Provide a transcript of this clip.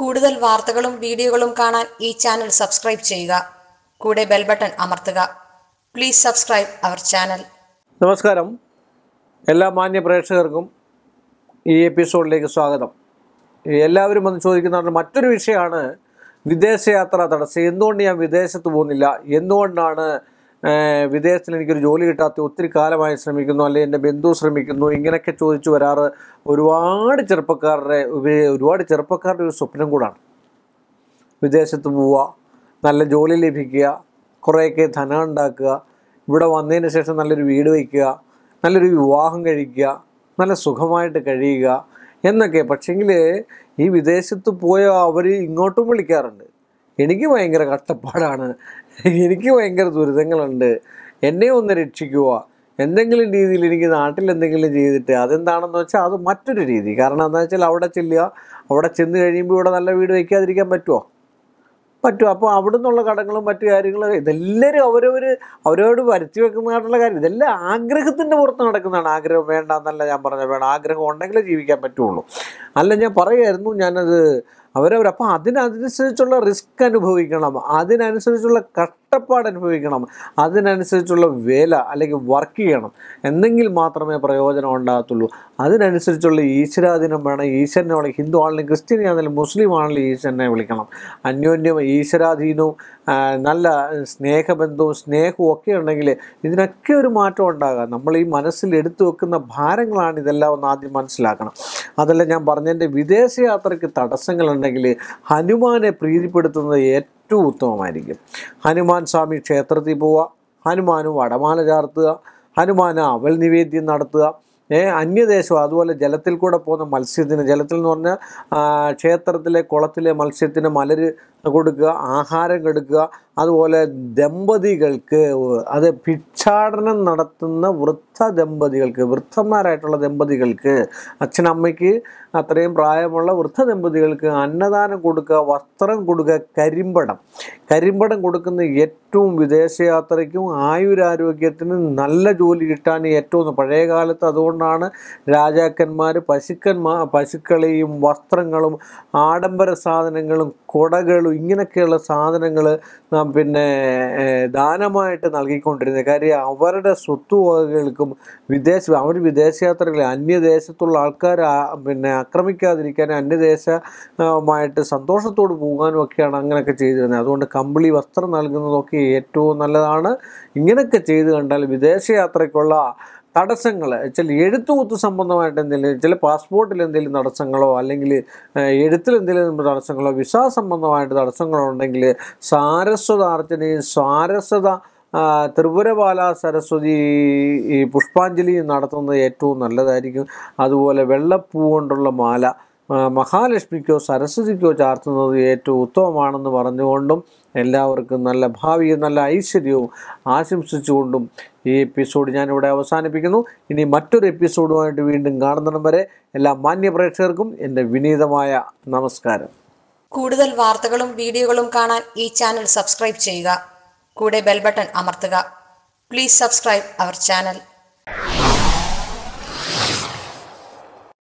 കൂടുതൽ വാർത്തകളും വീഡിയോകളും കാണാൻ ഈ ചാനൽ സബ്സ്ക്രൈബ് ചെയ്യുക കൂടെ ബെൽ ബട്ടൺ അമർത്തുക പ്ലീസ് സബ്സ്ക്രൈബ് അവർ ചാനൽ നമസ്കാരം എല്ലാ മാന്യ പ്രേക്ഷകർക്കും ഈ എപ്പിസോഡിലേക്ക് സ്വാഗതം എല്ലാവരും വന്ന് ചോദിക്കുന്ന മറ്റൊരു വിഷയമാണ് വിദേശയാത്ര തടസ്സം എന്തുകൊണ്ട് ഞാൻ വിദേശത്ത് പോകുന്നില്ല എന്തുകൊണ്ടാണ് വിദേശത്തിൽ എനിക്കൊരു ജോലി കിട്ടാത്ത ഒത്തിരി കാലമായി ശ്രമിക്കുന്നു അല്ലെങ്കിൽ എൻ്റെ ബന്ധു ശ്രമിക്കുന്നു ഇങ്ങനെയൊക്കെ ചോദിച്ചു വരാറ് ഒരുപാട് ചെറുപ്പക്കാരുടെ ഒരുപാട് ചെറുപ്പക്കാരുടെ ഒരു സ്വപ്നം കൂടാണ് വിദേശത്ത് പോവുക നല്ല ജോലി ലഭിക്കുക കുറേയൊക്കെ ധനം ഉണ്ടാക്കുക ഇവിടെ വന്നതിന് ശേഷം നല്ലൊരു വീട് വയ്ക്കുക നല്ലൊരു വിവാഹം കഴിക്കുക നല്ല സുഖമായിട്ട് കഴിയുക എന്നൊക്കെ പക്ഷേങ്കിൽ ഈ വിദേശത്ത് പോയ അവർ ഇങ്ങോട്ടും വിളിക്കാറുണ്ട് എനിക്ക് ഭയങ്കര കഷ്ടപ്പാടാണ് എനിക്ക് ഭയങ്കര ദുരിതങ്ങളുണ്ട് എന്നെ ഒന്ന് രക്ഷിക്കുക എന്തെങ്കിലും രീതിയിൽ എനിക്ക് നാട്ടിൽ എന്തെങ്കിലും ചെയ്തിട്ട് അതെന്താണെന്ന് വെച്ചാൽ അത് മറ്റൊരു രീതി കാരണം എന്താ വെച്ചാൽ അവിടെ ചെല്ലുക അവിടെ ചെന്ന് കഴിയുമ്പോൾ ഇവിടെ നല്ല വീട് വയ്ക്കാതിരിക്കാൻ പറ്റുമോ പറ്റുമോ അപ്പോൾ അവിടെ നിന്നുള്ള കടങ്ങളും മറ്റു കാര്യങ്ങളും ഇതെല്ലാവരും അവരവർ അവരോട് വരുത്തി വെക്കുന്നതായിട്ടുള്ള കാര്യം ഇതെല്ലാം ആഗ്രഹത്തിൻ്റെ പുറത്ത് നടക്കുന്നതാണ് ആഗ്രഹം വേണ്ട എന്നല്ല ഞാൻ പറഞ്ഞത് വേണം ആഗ്രഹം ഉണ്ടെങ്കിലേ ജീവിക്കാൻ പറ്റുള്ളൂ അല്ല ഞാൻ പറയുമായിരുന്നു ഞാനത് അവരവർ അപ്പോൾ അതിനനുസരിച്ചുള്ള റിസ്ക് അനുഭവിക്കണം അതിനനുസരിച്ചുള്ള കഷ്ട കഷ്ടപ്പാട് അനുഭവിക്കണം അതിനനുസരിച്ചുള്ള വേല അല്ലെങ്കിൽ വർക്ക് ചെയ്യണം എന്നെങ്കിൽ മാത്രമേ പ്രയോജനം ഉണ്ടാകത്തുള്ളൂ അതിനനുസരിച്ചുള്ള ഈശ്വരാധീനം വേണം ഈശ്വരനെ വിളിക്കും ഹിന്ദു ആണെങ്കിലും ക്രിസ്ത്യൻ ആണെങ്കിലും മുസ്ലിം ആണെങ്കിലും ഈശ്വരനെ വിളിക്കണം അന്യോന്യം ഈശ്വരാധീനവും നല്ല സ്നേഹബന്ധവും സ്നേഹവും ഒക്കെ ഉണ്ടെങ്കിൽ ഇതിനൊക്കെ ഒരു മാറ്റം ഉണ്ടാകാം നമ്മൾ ഈ മനസ്സിൽ എടുത്തു വെക്കുന്ന ഭാരങ്ങളാണ് ഇതെല്ലാം ഒന്ന് ആദ്യം മനസ്സിലാക്കണം അതല്ല ഞാൻ പറഞ്ഞതിൻ്റെ വിദേശയാത്രയ്ക്ക് തടസ്സങ്ങളുണ്ടെങ്കിൽ ഹനുമാനെ പ്രീതിപ്പെടുത്തുന്നത് ഏറ്റവും ഏറ്റവും ഉത്തമമായിരിക്കും ഹനുമാൻ സ്വാമി ക്ഷേത്രത്തിൽ പോവുക ഹനുമാന് വടമാല ചാർത്തുക ഹനുമാന് അവൽ നിവേദ്യം നടത്തുക അന്യദേശം അതുപോലെ ജലത്തിൽ കൂടെ പോകുന്ന മത്സ്യത്തിന് ജലത്തിൽ എന്ന് പറഞ്ഞാൽ ക്ഷേത്രത്തിലെ കുളത്തിലെ മത്സ്യത്തിന് മലര് കൊടുക്കുക ആഹാരം കൊടുക്കുക അതുപോലെ ദമ്പതികൾക്ക് അത് ഭിക്ഷാടനം നടത്തുന്ന വൃദ്ധ ദമ്പതികൾക്ക് വൃദ്ധന്മാരായിട്ടുള്ള ദമ്പതികൾക്ക് അച്ഛനമ്മയ്ക്ക് അത്രയും പ്രായമുള്ള വൃദ്ധ ദമ്പതികൾക്ക് അന്നദാനം കൊടുക്കുക വസ്ത്രം കൊടുക്കുക കരിമ്പടം കരിമ്പടം കൊടുക്കുന്ന ഏറ്റവും വിദേശയാത്രയ്ക്കും ആയുരാരോഗ്യത്തിനും നല്ല ജോലി കിട്ടാൻ ഏറ്റവും പഴയ കാലത്ത് അതുകൊണ്ടാണ് രാജാക്കന്മാർ പശുക്കന്മാർ പശുക്കളെയും വസ്ത്രങ്ങളും ആഡംബര സാധനങ്ങളും കുടകളും ഇങ്ങനെയൊക്കെയുള്ള സാധനങ്ങൾ നാം പിന്നെ ദാനമായിട്ട് നൽകിക്കൊണ്ടിരുന്നത് കാര്യം അവരുടെ സ്വത്തുവകകൾക്കും വിദേശ അവർ വിദേശയാത്രകൾ അന്യദേശത്തുള്ള ആൾക്കാർ പിന്നെ ആക്രമിക്കാതിരിക്കാൻ അന്യദേശമായിട്ട് സന്തോഷത്തോട് പോകാനും ഒക്കെയാണ് അങ്ങനെയൊക്കെ ചെയ്തിരുന്നത് അതുകൊണ്ട് കമ്പിളി വസ്ത്രം നൽകുന്നതൊക്കെ ഏറ്റവും നല്ലതാണ് ഇങ്ങനെയൊക്കെ ചെയ്ത് കണ്ടാൽ വിദേശയാത്രയ്ക്കുള്ള തടസ്സങ്ങൾ ചില എഴുത്തുകുത്ത് സംബന്ധമായിട്ട് എന്തെങ്കിലും ചില പാസ്പോർട്ടിൽ എന്തെങ്കിലും തടസ്സങ്ങളോ അല്ലെങ്കിൽ എഴുത്തിൽ എന്തെങ്കിലും തടസ്സങ്ങളോ വിസ സംബന്ധമായിട്ട് തടസ്സങ്ങളോ ഉണ്ടെങ്കിൽ സാരസ്വതാർച്ചനയും സാരസ്വത ത്രിപുരപാല സരസ്വതി പുഷ്പാഞ്ജലി നടത്തുന്നത് ഏറ്റവും നല്ലതായിരിക്കും അതുപോലെ വെള്ളപ്പൂ കൊണ്ടുള്ള മാല മഹാലക്ഷ്മിക്കോ സരസ്വതിക്കോ ചാർത്തുന്നത് ഏറ്റവും ഉത്തമമാണെന്ന് പറഞ്ഞുകൊണ്ടും എല്ലാവർക്കും നല്ല ഭാവിയും നല്ല ഐശ്വര്യവും ആശംസിച്ചുകൊണ്ടും ഈ എപ്പിസോഡ് ഞാനിവിടെ അവസാനിപ്പിക്കുന്നു ഇനി മറ്റൊരു എപ്പിസോഡുമായിട്ട് വീണ്ടും കാണുന്നിടം വരെ എല്ലാ മാന്യ പ്രേക്ഷകർക്കും എൻ്റെ വിനീതമായ നമസ്കാരം കൂടുതൽ വാർത്തകളും വീഡിയോകളും കാണാൻ ഈ ചാനൽ സബ്സ്ക്രൈബ് ചെയ്യുക കൂടെ ബെൽബട്ടൺ അമർത്തുക പ്ലീസ് സബ്സ്ക്രൈബ് അവർ ചാനൽ